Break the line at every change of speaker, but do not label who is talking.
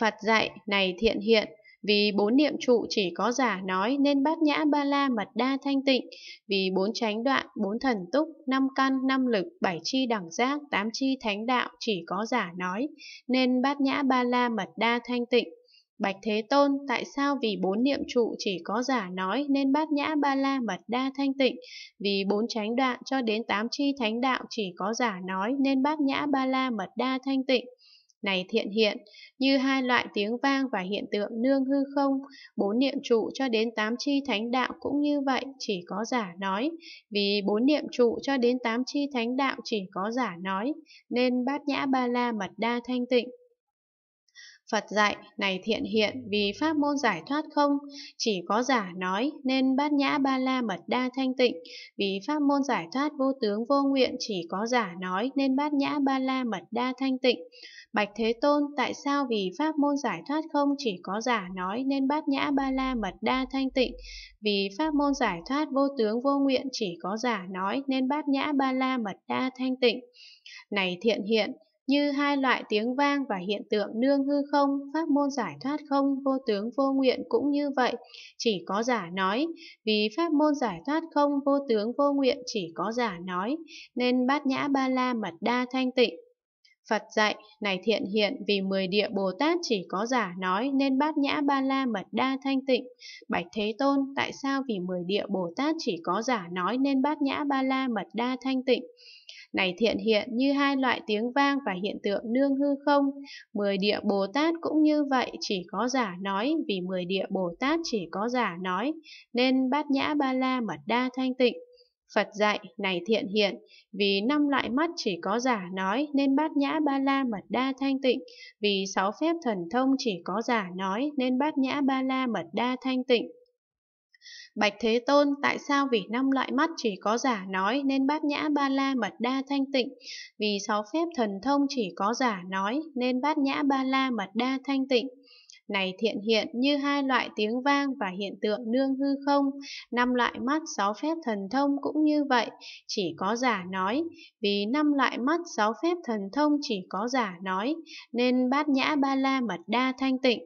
Phật dạy này thiện hiện, vì bốn niệm trụ chỉ có giả nói nên bát nhã ba la mật đa thanh tịnh, vì bốn chánh đoạn, bốn thần túc, năm căn, năm lực, bảy chi đẳng giác, tám chi thánh đạo chỉ có giả nói nên bát nhã ba la mật đa thanh tịnh. Bạch Thế Tôn, tại sao vì bốn niệm trụ chỉ có giả nói nên bát nhã ba la mật đa thanh tịnh, vì bốn chánh đoạn cho đến tám chi thánh đạo chỉ có giả nói nên bát nhã ba la mật đa thanh tịnh này thiện hiện, như hai loại tiếng vang và hiện tượng nương hư không, bốn niệm trụ cho đến tám chi thánh đạo cũng như vậy, chỉ có giả nói, vì bốn niệm trụ cho đến tám chi thánh đạo chỉ có giả nói, nên bát nhã ba la mật đa thanh tịnh. Phật dạy này thiện hiện vì pháp môn giải thoát không, chỉ có giả nói nên bát nhã ba la mật đa thanh tịnh, vì pháp môn giải thoát vô tướng vô nguyện chỉ có giả nói nên bát nhã ba la mật đa thanh tịnh. Bạch Thế Tôn, tại sao vì pháp môn giải thoát không chỉ có giả nói nên bát nhã ba la mật đa thanh tịnh, vì pháp môn giải thoát vô tướng vô nguyện chỉ có giả nói nên bát nhã ba la mật đa thanh tịnh. Này thiện hiện, như hai loại tiếng vang và hiện tượng nương hư không, pháp môn giải thoát không, vô tướng vô nguyện cũng như vậy. Chỉ có giả nói, vì pháp môn giải thoát không, vô tướng vô nguyện chỉ có giả nói, nên bát nhã ba la mật đa thanh tịnh. Phật dạy, này thiện hiện vì mười địa Bồ Tát chỉ có giả nói nên bát nhã ba la mật đa thanh tịnh. Bạch Thế Tôn, tại sao vì mười địa Bồ Tát chỉ có giả nói nên bát nhã ba la mật đa thanh tịnh? này thiện hiện như hai loại tiếng vang và hiện tượng nương hư không. Mười địa Bồ Tát cũng như vậy chỉ có giả nói vì mười địa Bồ Tát chỉ có giả nói nên bát nhã ba la mật đa thanh tịnh. Phật dạy, này thiện hiện, vì năm loại mắt chỉ có giả nói nên bát nhã ba la mật đa thanh tịnh, vì sáu phép thần thông chỉ có giả nói nên bát nhã ba la mật đa thanh tịnh. Bạch Thế Tôn tại sao vì năm loại mắt chỉ có giả nói nên bát nhã ba la mật đa thanh tịnh, vì sáu phép thần thông chỉ có giả nói nên bát nhã ba la mật đa thanh tịnh. Này thiện hiện như hai loại tiếng vang và hiện tượng nương hư không, năm loại mắt sáu phép thần thông cũng như vậy, chỉ có giả nói, vì năm loại mắt sáu phép thần thông chỉ có giả nói, nên bát nhã ba la mật đa thanh tịnh.